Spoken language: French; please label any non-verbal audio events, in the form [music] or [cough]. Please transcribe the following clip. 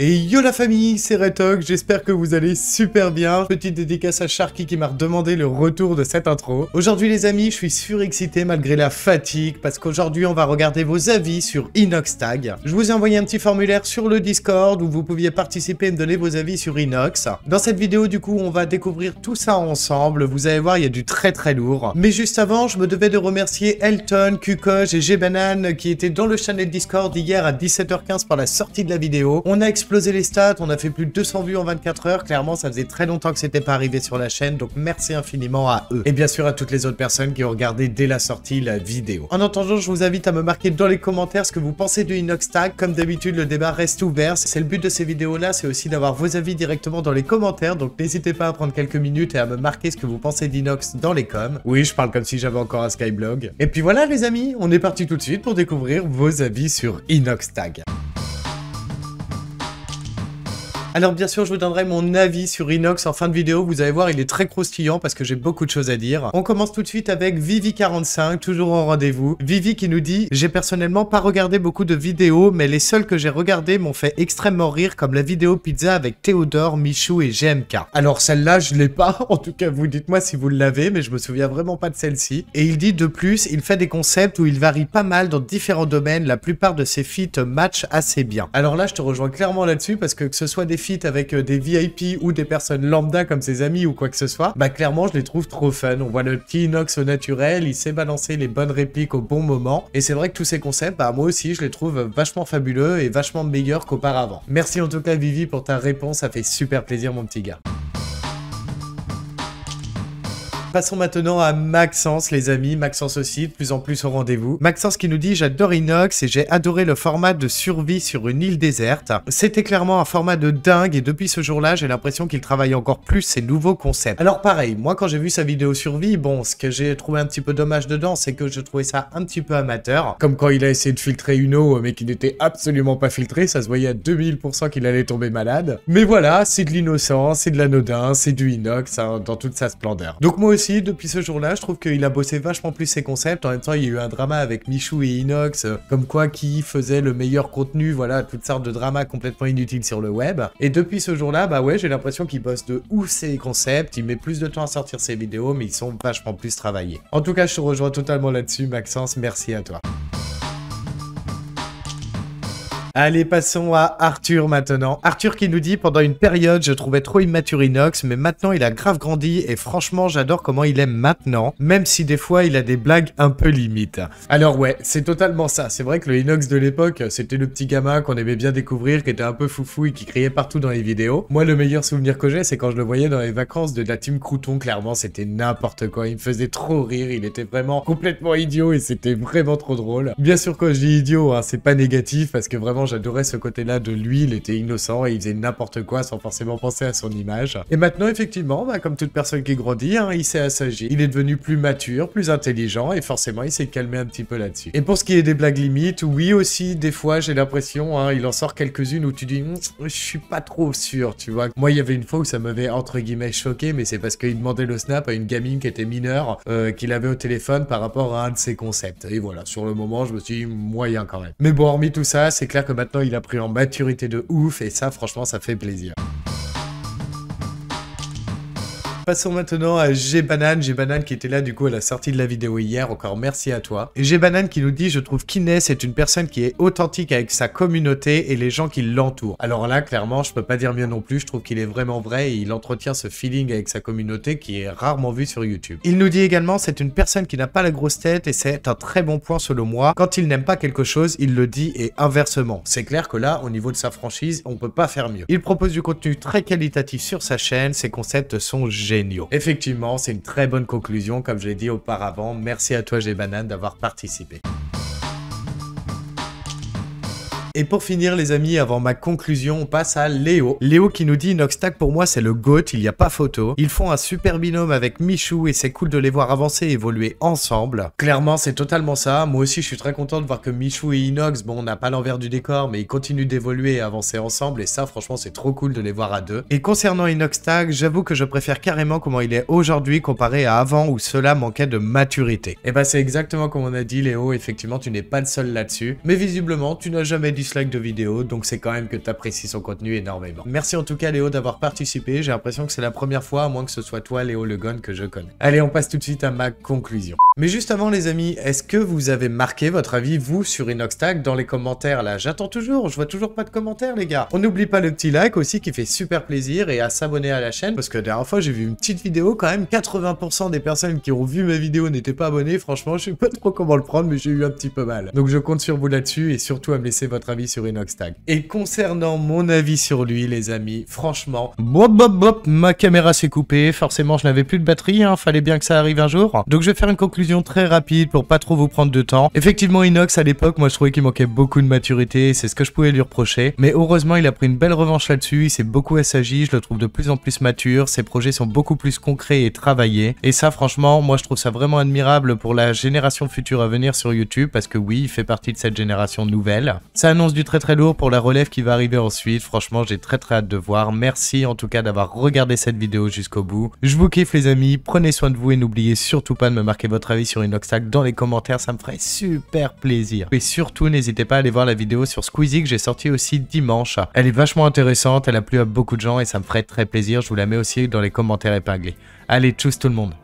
Et yo la famille, c'est Retog, j'espère que vous allez super bien. Petite dédicace à Sharky qui m'a redemandé le retour de cette intro. Aujourd'hui les amis, je suis surexcité malgré la fatigue parce qu'aujourd'hui on va regarder vos avis sur Inox Tag. Je vous ai envoyé un petit formulaire sur le Discord où vous pouviez participer et me donner vos avis sur Inox. Dans cette vidéo du coup, on va découvrir tout ça ensemble. Vous allez voir, il y a du très très lourd. Mais juste avant, je me devais de remercier Elton, Kukoge et Gbanane qui étaient dans le channel Discord hier à 17h15 par la sortie de la vidéo. On a explosé les stats, on a fait plus de 200 vues en 24 heures. Clairement, ça faisait très longtemps que c'était pas arrivé sur la chaîne, donc merci infiniment à eux. Et bien sûr à toutes les autres personnes qui ont regardé dès la sortie la vidéo. En attendant, je vous invite à me marquer dans les commentaires ce que vous pensez de Inox Tag. Comme d'habitude, le débat reste ouvert. C'est le but de ces vidéos-là, c'est aussi d'avoir vos avis directement dans les commentaires, donc n'hésitez pas à prendre quelques minutes et à me marquer ce que vous pensez d'Inox dans les coms. Oui, je parle comme si j'avais encore un Skyblog. Et puis voilà les amis, on est parti tout de suite pour découvrir vos avis sur Inox Tag. Alors bien sûr, je vous donnerai mon avis sur Inox en fin de vidéo. Vous allez voir, il est très croustillant parce que j'ai beaucoup de choses à dire. On commence tout de suite avec Vivi45, toujours en rendez-vous. Vivi qui nous dit « J'ai personnellement pas regardé beaucoup de vidéos, mais les seules que j'ai regardées m'ont fait extrêmement rire, comme la vidéo pizza avec Théodore, Michou et GMK. » Alors celle-là, je l'ai pas. [laughs] En tout cas, vous dites-moi si vous l'avez, mais je me souviens vraiment pas de celle-ci. Et il dit de plus, il fait des concepts où il varie pas mal dans différents domaines. La plupart de ses feats matchent assez bien. Alors là, je te rejoins clairement là-dessus parce que que ce soit des feats avec euh, des VIP ou des personnes lambda comme ses amis ou quoi que ce soit, bah clairement je les trouve trop fun. On voit le petit Inox au naturel, il sait balancer les bonnes répliques au bon moment. Et c'est vrai que tous ces concepts, bah moi aussi je les trouve vachement fabuleux et vachement meilleurs qu'auparavant. Merci en tout cas Vivi pour ta réponse, ça fait super plaisir mon petit gars. Passons maintenant à Maxence, les amis. Maxence aussi, de plus en plus au rendez-vous. Maxence qui nous dit « J'adore Inox et j'ai adoré le format de survie sur une île déserte. C'était clairement un format de dingue et depuis ce jour-là, j'ai l'impression qu'il travaille encore plus ses nouveaux concepts. » Alors pareil, moi quand j'ai vu sa vidéo survie, bon, ce que j'ai trouvé un petit peu dommage dedans, c'est que je trouvais ça un petit peu amateur. Comme quand il a essayé de filtrer une eau, mais qui n'était absolument pas filtrée, ça se voyait à 2000% qu'il allait tomber malade. Mais voilà, c'est de l'innocence, c'est de l'anodin, c'est du Inox, hein, dans toute sa splendeur. Donc moi depuis ce jour-là, je trouve qu'il a bossé vachement plus ses concepts. En même temps, il y a eu un drama avec Michou et Inox, euh, comme quoi qui faisait le meilleur contenu, voilà, toutes sortes de dramas complètement inutiles sur le web. Et depuis ce jour-là, bah ouais, j'ai l'impression qu'il bosse de ouf ses concepts, il met plus de temps à sortir ses vidéos, mais ils sont vachement plus travaillés. En tout cas, je te rejoins totalement là-dessus, Maxence, merci à toi. Allez, passons à Arthur maintenant. Arthur qui nous dit pendant une période, je trouvais trop immature Inox, mais maintenant il a grave grandi et franchement, j'adore comment il est maintenant, même si des fois il a des blagues un peu limites. Alors ouais, c'est totalement ça. C'est vrai que le Inox de l'époque, c'était le petit gamin qu'on aimait bien découvrir, qui était un peu foufou et qui criait partout dans les vidéos. Moi, le meilleur souvenir que j'ai, c'est quand je le voyais dans les vacances de la team Crouton. Clairement, c'était n'importe quoi. Il me faisait trop rire. Il était vraiment complètement idiot et c'était vraiment trop drôle. Bien sûr, quand je dis idiot, hein, c'est pas négatif parce que vraiment j'adorais ce côté-là de lui. Il était innocent et il faisait n'importe quoi sans forcément penser à son image. Et maintenant, effectivement, bah, comme toute personne qui grandit, hein, il s'est assagi. Il est devenu plus mature, plus intelligent et forcément, il s'est calmé un petit peu là-dessus. Et pour ce qui est des blagues limites, oui aussi, des fois, j'ai l'impression, hein, il en sort quelques-unes où tu dis, hum, je suis pas trop sûr, tu vois. Moi, il y avait une fois où ça m'avait entre guillemets choqué, mais c'est parce qu'il demandait le snap à une gamine qui était mineure, euh, qu'il avait au téléphone par rapport à un de ses concepts. Et voilà, sur le moment, je me suis dit, moyen quand même. Mais bon, hormis tout ça, c'est clair maintenant il a pris en maturité de ouf et ça franchement ça fait plaisir. Passons maintenant à G Banane qui était là du coup à la sortie de la vidéo hier. Encore merci à toi. Et Banane qui nous dit Je trouve qu'Inès est une personne qui est authentique avec sa communauté et les gens qui l'entourent. Alors là, clairement, je peux pas dire mieux non plus. Je trouve qu'il est vraiment vrai et il entretient ce feeling avec sa communauté qui est rarement vu sur YouTube. Il nous dit également C'est une personne qui n'a pas la grosse tête et c'est un très bon point selon moi. Quand il n'aime pas quelque chose, il le dit et inversement. C'est clair que là, au niveau de sa franchise, on peut pas faire mieux. Il propose du contenu très qualitatif sur sa chaîne. Ses concepts sont géniaux. Effectivement, c'est une très bonne conclusion, comme j'ai dit auparavant. Merci à toi, g d'avoir participé. Et pour finir les amis, avant ma conclusion, on passe à Léo. Léo qui nous dit Tag pour moi c'est le GOAT, il n'y a pas photo. Ils font un super binôme avec Michou et c'est cool de les voir avancer et évoluer ensemble. Clairement c'est totalement ça, moi aussi je suis très content de voir que Michou et Inox, bon on n'a pas l'envers du décor mais ils continuent d'évoluer et avancer ensemble et ça franchement c'est trop cool de les voir à deux. Et concernant Inoxtag, j'avoue que je préfère carrément comment il est aujourd'hui comparé à avant où cela manquait de maturité. Et eh bah ben, c'est exactement comme on a dit Léo, effectivement tu n'es pas le seul là-dessus, mais visiblement tu n'as jamais dit like de vidéos, donc c'est quand même que tu apprécies son contenu énormément. Merci en tout cas Léo d'avoir participé, j'ai l'impression que c'est la première fois, à moins que ce soit toi Léo Le que je connais. Allez, on passe tout de suite à ma conclusion. Mais juste avant les amis, est-ce que vous avez marqué votre avis, vous, sur Inoxtag dans les commentaires là J'attends toujours, je vois toujours pas de commentaires les gars. On n'oublie pas le petit like aussi qui fait super plaisir et à s'abonner à la chaîne parce que la dernière fois j'ai vu une petite vidéo quand même, 80% des personnes qui ont vu ma vidéo n'étaient pas abonnés, franchement je sais pas trop comment le prendre mais j'ai eu un petit peu mal. Donc je compte sur vous là-dessus et surtout à me laisser votre avis sur Inox Tag. Et concernant mon avis sur lui, les amis, franchement, bop bop bop, ma caméra s'est coupée, forcément je n'avais plus de batterie, hein. fallait bien que ça arrive un jour. Donc je vais faire une conclusion très rapide pour pas trop vous prendre de temps. Effectivement, Inox à l'époque, moi je trouvais qu'il manquait beaucoup de maturité, c'est ce que je pouvais lui reprocher, mais heureusement il a pris une belle revanche là-dessus, il s'est beaucoup assagi, je le trouve de plus en plus mature, ses projets sont beaucoup plus concrets et travaillés, et ça franchement, moi je trouve ça vraiment admirable pour la génération future à venir sur YouTube, parce que oui, il fait partie de cette génération nouvelle. Ça annonce du très très lourd pour la relève qui va arriver ensuite. Franchement, j'ai très très hâte de voir. Merci en tout cas d'avoir regardé cette vidéo jusqu'au bout. Je vous kiffe les amis, prenez soin de vous et n'oubliez surtout pas de me marquer votre avis sur Inoxac dans les commentaires, ça me ferait super plaisir. Et surtout, n'hésitez pas à aller voir la vidéo sur Squeezie que j'ai sortie aussi dimanche. Elle est vachement intéressante, elle a plu à beaucoup de gens et ça me ferait très plaisir. Je vous la mets aussi dans les commentaires épinglés. Allez, tchuss tout le monde